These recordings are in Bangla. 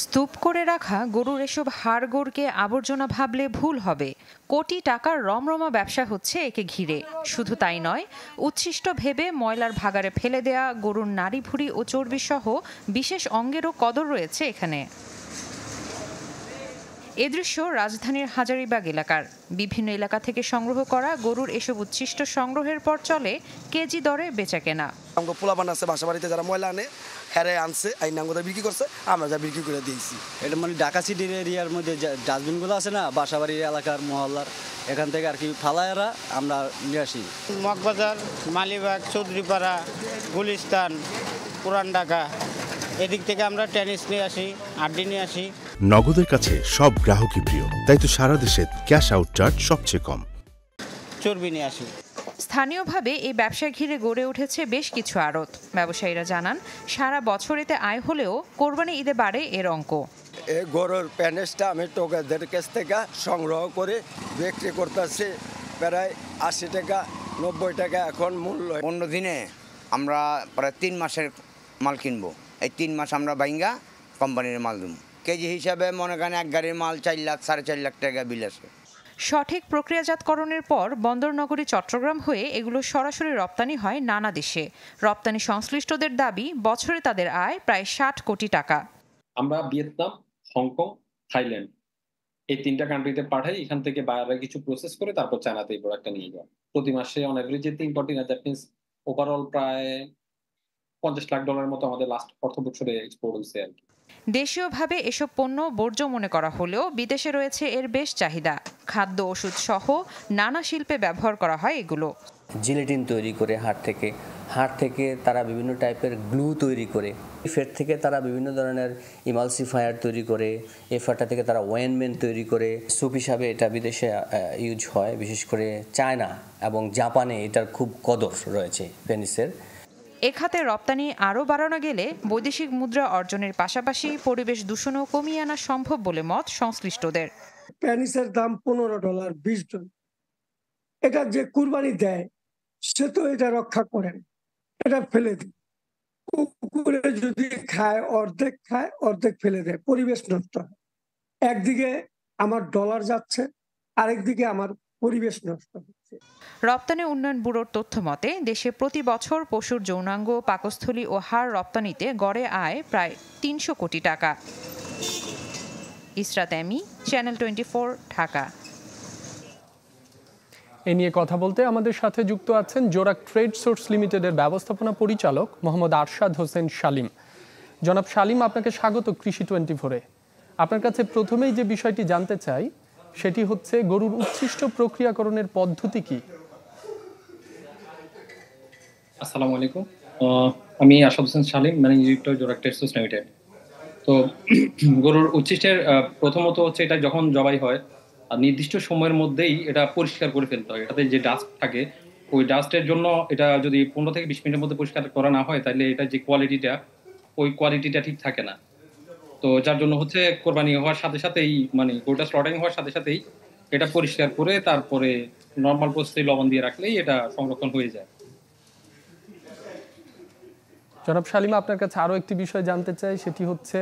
স্তূপ করে রাখা গরুর এসব হাড়গোড়কে আবর্জনা ভাবলে ভুল হবে কোটি টাকার রমরমা ব্যবসা হচ্ছে একে ঘিরে শুধু তাই নয় উচ্ছিষ্ট ভেবে ময়লার ভাগারে ফেলে দেয়া গরুর নারী ভুড়ি ও চর্বিসহ বিশেষ অঙ্গেরও কদর রয়েছে এখানে এ দৃশ্য রাজধানীর হাজারিবাগ এলাকার বিভিন্ন এলাকা থেকে সংগ্রহ করা গরুর এসব উচ্ছিষ্ট সংগ্রহের পর চলে কেজি দরে বেচা কেনা পোলাপান আছে বাসাবাড়িতে যারা ময়লা আনে হ্যারে আনছে আইন আঙ্গদা বিক্রি করছে আমরা যা বিক্রি করে দিয়েছি এটা মানে ঢাকা সিটির এরিয়ার মধ্যে ডাস্টবিনগুলো আছে না বাসা এলাকার মহল্লার এখান থেকে আর কি ফালায়েরা আমরা নিয়ে আসি মগবাজার মালিবাগ চৌধুরীপাড়া গুলিস্তান পুরান ঢাকা এদিক থেকে আমরা টেনিস নিয়ে আসি আড্ডি নিয়ে আসি নগদের কাছে সব গ্রাহকই প্রিয় তাই তো সারা দেশে ক্যাশ আউট চার্জ সবচেয়ে কম চর্বি নিয়ে আসি স্থানীয়ভাবে এই ব্যবসা ঘিরে গড়ে উঠেছে বেশ কিছু আড়ত ব্যবসায়ীরা জানান সারা বছরেতে আয় হলেও কোরবানি ঈদে বাড়ে এর অঙ্ক এই গরুর প্যানেসটা আমি টোকাদের কাছ থেকে সংগ্রহ করে বিক্রি করতেছি প্রায় আশি টাকা নব্বই টাকা এখন মূল্য অন্য দিনে আমরা প্রায় তিন মাসের মাল কিনবো এই তিন মাস আমরা বাইঙ্গা কোম্পানির মাল দেবো কেজি হিসাবে মনে করেন এক গাড়ির মাল চার লাখ সাড়ে চার লাখ টাকা বিল আছে সঠিক প্রক্রিয়াজাতকরণের পর বন্দরনগরী চট্টগ্রাম হয়ে এগুলো সরাসরি রপ্তানি হয় নানা দেশে রপ্তানি সংশ্লিষ্টদের দাবি বছরে তাদের আয় প্রায় ষাট কোটি টাকা আমরা ভিয়েতনাম হংকং থাইল্যান্ড এই তিনটা কান্ট্রিতে পাঠাই এখান থেকে বাইরে কিছু প্রসেস করে তারপর চায়নাতে এই প্রোডাক্টটা নিয়ে যায় প্রতি মাসে অন যে তিন কোটি না দ্যাট মিনস ওভারঅল প্রায় পঞ্চাশ লাখ ডলারের মতো আমাদের লাস্ট অর্থ বছরে এক্সপোর্ট হয়েছে আর কি দেশীয়ভাবে এসব পণ্য বর্জ্য মনে করা হলেও বিদেশে রয়েছে এর বেশ চাহিদা খাদ্য ওষুধ সহ নানা শিল্পে ব্যবহার করা হয় এগুলো জিলেটিন তৈরি করে হাট থেকে হাট থেকে তারা বিভিন্ন টাইপের গ্লু তৈরি করে ফের থেকে তারা বিভিন্ন ধরনের ইমালসিফায়ার তৈরি করে এফাটা থেকে তারা ওয়েনমেন তৈরি করে সুপ হিসাবে এটা বিদেশে ইউজ হয় বিশেষ করে চায়না এবং জাপানে এটার খুব কদর রয়েছে পেনিসের এ খাতে রপ্তানি আরও বাড়ানো গেলে বৈদেশিক মুদ্রা অর্জনের পাশাপাশি পরিবেশ দূষণও কমিয়ে আনা সম্ভব বলে মত সংশ্লিষ্টদের প্যানিসের দাম পনেরো ডলার বিশ ডলার এটা যে কুরবানি দেয় সে তো এটা রক্ষা করেন এটা ফেলে দিই কুকুরে যদি খায় অর্ধেক খায় অর্ধেক ফেলে দেয় পরিবেশ নষ্ট হয় একদিকে আমার ডলার যাচ্ছে আরেকদিকে আমার পরিবেশ নষ্ট হয় রপ্তানি উন্নয়ন ব্যুরোর তথ্য মতে দেশে প্রতি বছর পশুর যৌনাঙ্গ পাকস্থলী ও হাড় রপ্তানিতে গড়ে আয় প্রায় তিনশো কোটি টাকা Israt Emi channel twenty four Dhaka এ নিয়ে কথা বলতে আমাদের সাথে যুক্ত আছেন জোরাক ট্রেড সোর্স লিমিটেডের ব্যবস্থাপনা পরিচালক মোহাম্মদ আরশাদ হোসেন শালিম জনাব শালিম আপনাকে স্বাগত কৃষি টোয়েন্টি ফোরে আপনার কাছে প্রথমেই যে বিষয়টি জানতে চাই সেটি হচ্ছে গরুর উচ্ছিষ্ট প্রক্রিয়াকরণের পদ্ধতি কি আসসালামু আলাইকুম আমি আশাদ হোসেন সালিম ম্যানেজিং ডিরেক্টর জোরাক্টের লিমিটেড তো গরুর উচ্ছিষ্টের প্রথমত হচ্ছে এটা যখন জবাই হয় আর নির্দিষ্ট সময়ের মধ্যেই এটা পরিষ্কার করে ফেলতে হয় এটাতে যে ডাস্ট থাকে ওই ডাস্টের জন্য এটা যদি পনেরো থেকে বিশ মিনিটের মধ্যে পরিষ্কার করা না হয় তাহলে এটা যে কোয়ালিটিটা ওই কোয়ালিটিটা ঠিক থাকে না তো যার জন্য হচ্ছে কোরবানি হওয়ার সাথে সাথেই মানে গোটা স্লটারিং হওয়ার সাথে সাথেই এটা পরিষ্কার করে তারপরে নর্মাল পোস্টে লবণ দিয়ে রাখলেই এটা সংরক্ষণ হয়ে যায় জনাব শালিমা আপনার কাছে আরও একটি বিষয় জানতে চাই সেটি হচ্ছে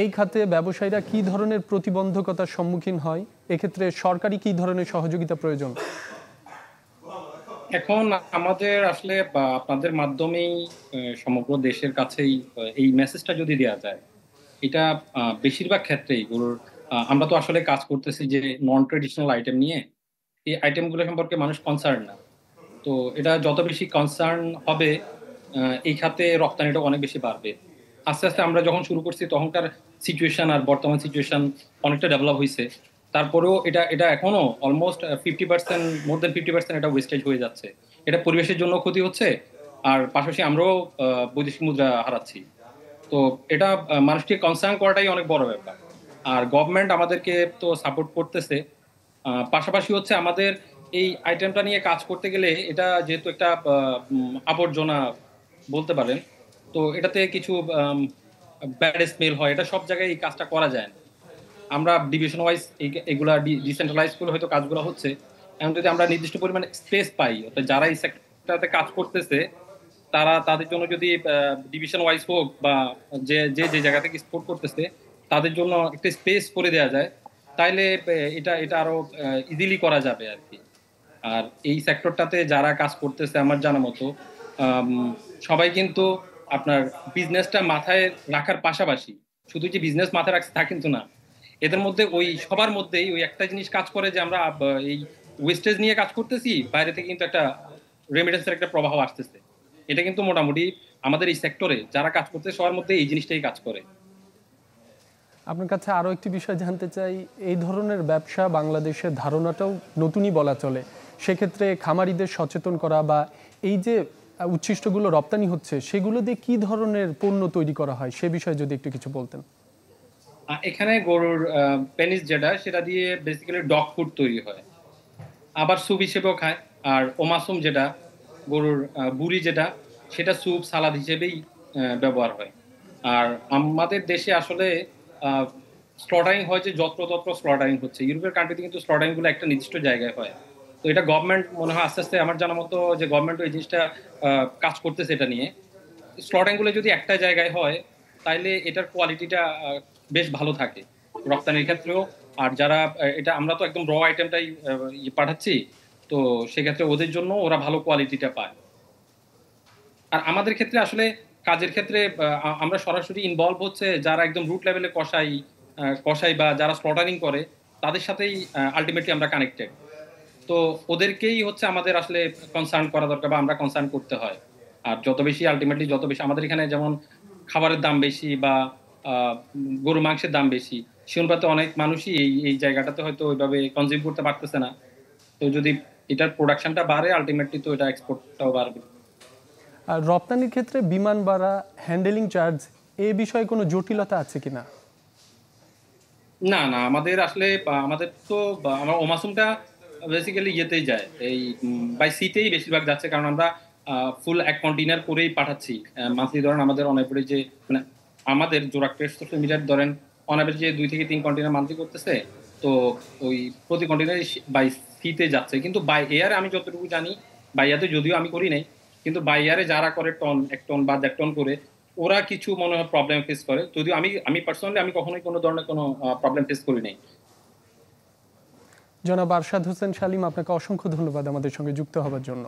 এই খাতে ব্যবসায়ীরা কি ধরনের প্রতিবন্ধকতার সম্মুখীন হয় এক্ষেত্রে সরকারি কি ধরনের সহযোগিতা প্রয়োজন এখন আমাদের আসলে আপনাদের মাধ্যমেই সমগ্র দেশের কাছেই এই মেসেজটা যদি দেওয়া যায় এটা বেশিরভাগ ক্ষেত্রেই গরুর আমরা তো আসলে কাজ করতেছি যে নন ট্রেডিশনাল আইটেম নিয়ে এই আইটেমগুলো সম্পর্কে মানুষ কনসার্ন না তো এটা যত বেশি কনসার্ন হবে এই খাতে রপ্তানিটা অনেক বেশি বাড়বে আস্তে আস্তে আমরা যখন শুরু করছি তখনকার সিচুয়েশন আর বর্তমান সিচুয়েশন অনেকটা ডেভেলপ হয়েছে তারপরেও এটা এটা এখনো almost fifty percent more than fifty percent এটা ওয়েস্টেজ হয়ে যাচ্ছে এটা পরিবেশের জন্য ক্ষতি হচ্ছে আর পাশাপাশি আমরাও বৈদেশিক মুদ্রা হারাচ্ছি তো এটা মানুষকে কনসার্ন করাটাই অনেক বড় ব্যাপার আর গভর্নমেন্ট আমাদেরকে তো সাপোর্ট করতেছে পাশাপাশি হচ্ছে আমাদের এই আইটেমটা নিয়ে কাজ করতে গেলে এটা যেহেতু একটা আবর্জনা বলতে পারেন তো এটাতে কিছু ব্যাড স্মেল হয় এটা সব জায়গায় এই কাজটা করা যায় না আমরা ডিভিশন ওয়াইজ এগুলা ডিসেন্ট্রালাইজ করে হয়তো কাজগুলো হচ্ছে এমন যদি আমরা নির্দিষ্ট পরিমাণে স্পেস পাই অর্থাৎ যারা এই সেক্টরটাতে কাজ করতেছে তারা তাদের জন্য যদি ডিভিশন ওয়াইজ হোক বা যে যে যে জায়গা থেকে স্পোর্ট করতেছে তাদের জন্য একটা স্পেস করে দেওয়া যায় তাইলে এটা এটা আরো ইজিলি করা যাবে আর কি আর এই সেক্টরটাতে যারা কাজ করতেছে আমার জানা মতো সবাই কিন্তু আপনার বিজনেসটা মাথায় রাখার পাশাপাশি শুধু যে বিজনেস মাথায় রাখছে তা কিন্তু না এদের মধ্যে ওই সবার মধ্যেই ওই একটা জিনিস কাজ করে যে আমরা এই ওয়েস্টেজ নিয়ে কাজ করতেছি বাইরে থেকে কিন্তু একটা রেমিডেন্সের একটা প্রভাব আসতেছে এটা কিন্তু মোটামুটি আমাদের এই সেক্টরে যারা কাজ করছে সবার মধ্যে এই জিনিসটাই কাজ করে আপনার কাছে আরও একটি বিষয় জানতে চাই এই ধরনের ব্যবসা বাংলাদেশের ধারণাটাও নতুনই বলা চলে সেক্ষেত্রে খামারিদের সচেতন করা বা এই যে উচ্ছিষ্টগুলো রপ্তানি হচ্ছে সেগুলো দিয়ে কি ধরনের পণ্য তৈরি করা হয় সে বিষয়ে যদি একটু কিছু বলতেন এখানে গরুর পেনিস যেটা সেটা দিয়ে বেসিক্যালি ডগ ফুড তৈরি হয় আবার সুপ হিসেবেও খায় আর ওমাসুম যেটা গরুর বুড়ি যেটা সেটা স্যুপ সালাদ হিসেবেই ব্যবহার হয় আর আমাদের দেশে আসলে স্লটারিং হয়েছে যত্র যত্রতত্র স্লটারিং হচ্ছে ইউরোপের কান্ট্রিতে কিন্তু স্লটারিংগুলো একটা নির্দিষ্ট জায়গায় হয় তো এটা গভর্নমেন্ট মনে হয় আস্তে আস্তে আমার জানা মতো যে গভর্নমেন্ট এই জিনিসটা কাজ করতেছে এটা নিয়ে স্লটারিংগুলো যদি একটা জায়গায় হয় তাইলে এটার কোয়ালিটিটা বেশ ভালো থাকে রপ্তানির ক্ষেত্রেও আর যারা এটা আমরা তো একদম র আইটেমটাই ইয়ে পাঠাচ্ছি তো সেক্ষেত্রে ওদের জন্য ওরা ভালো কোয়ালিটিটা পায় আর আমাদের ক্ষেত্রে আসলে কাজের ক্ষেত্রে আমরা সরাসরি ইনভলভ হচ্ছে যারা একদম রুট লেভেলে কষাই কষাই বা যারা স্লটারিং করে তাদের সাথেই আলটিমেটলি আমরা কানেক্টেড তো ওদেরকেই হচ্ছে আমাদের আসলে কনসার্ন করা দরকার বা আমরা কনসার্ন করতে হয় আর যত বেশি আলটিমেটলি যত বেশি আমাদের এখানে যেমন খাবারের দাম বেশি বা গরু মাংসের দাম বেশি সে অনুপাতে অনেক মানুষই এই এই জায়গাটাতে হয়তো ওইভাবে কনজিউম করতে পারতেছে না তো যদি এটার প্রোডাকশনটা বাড়ে আলটিমেটলি তো এটা এক্সপোর্টটাও বাড়বে আর রপ্তানির ক্ষেত্রে বিমান ভাড়া হ্যান্ডেলিং চার্জ এ বিষয়ে কোনো জটিলতা আছে কিনা না না আমাদের আসলে আমাদের তো আমার ওমাসুমটা বেসিক্যালি ইয়েতেই যায় এই বাই সিতেই বেশিরভাগ যাচ্ছে কারণ আমরা ফুল এক কন্টেনার করেই পাঠাচ্ছি মান্থলি ধরেন আমাদের অনেকগুলি যে মানে আমাদের জোড়া ট্রেড সোশ্যাল মিডিয়ার ধরেন অনেক যে দুই থেকে তিন কন্টেনার মান্থলি করতেছে তো ওই প্রতি কন্টেনার বাইশ ফিতে যাচ্ছে কিন্তু বাই এয়ারে আমি যতটুকু জানি বাইয়াতে যদিও আমি করি নাই কিন্তু বাইয়ারে যারা করে টন এক টন বা দেড় টন করে ওরা কিছু মনে হয় প্রবলেম ফেস করে যদিও আমি আমি পার্সোনালি আমি কখনোই কোনো ধরনের কোনো প্রবলেম ফেস করি নাই জনাব আরশাদ হোসেন সালিম আপনাকে অসংখ্য ধন্যবাদ আমাদের সঙ্গে যুক্ত হবার জন্য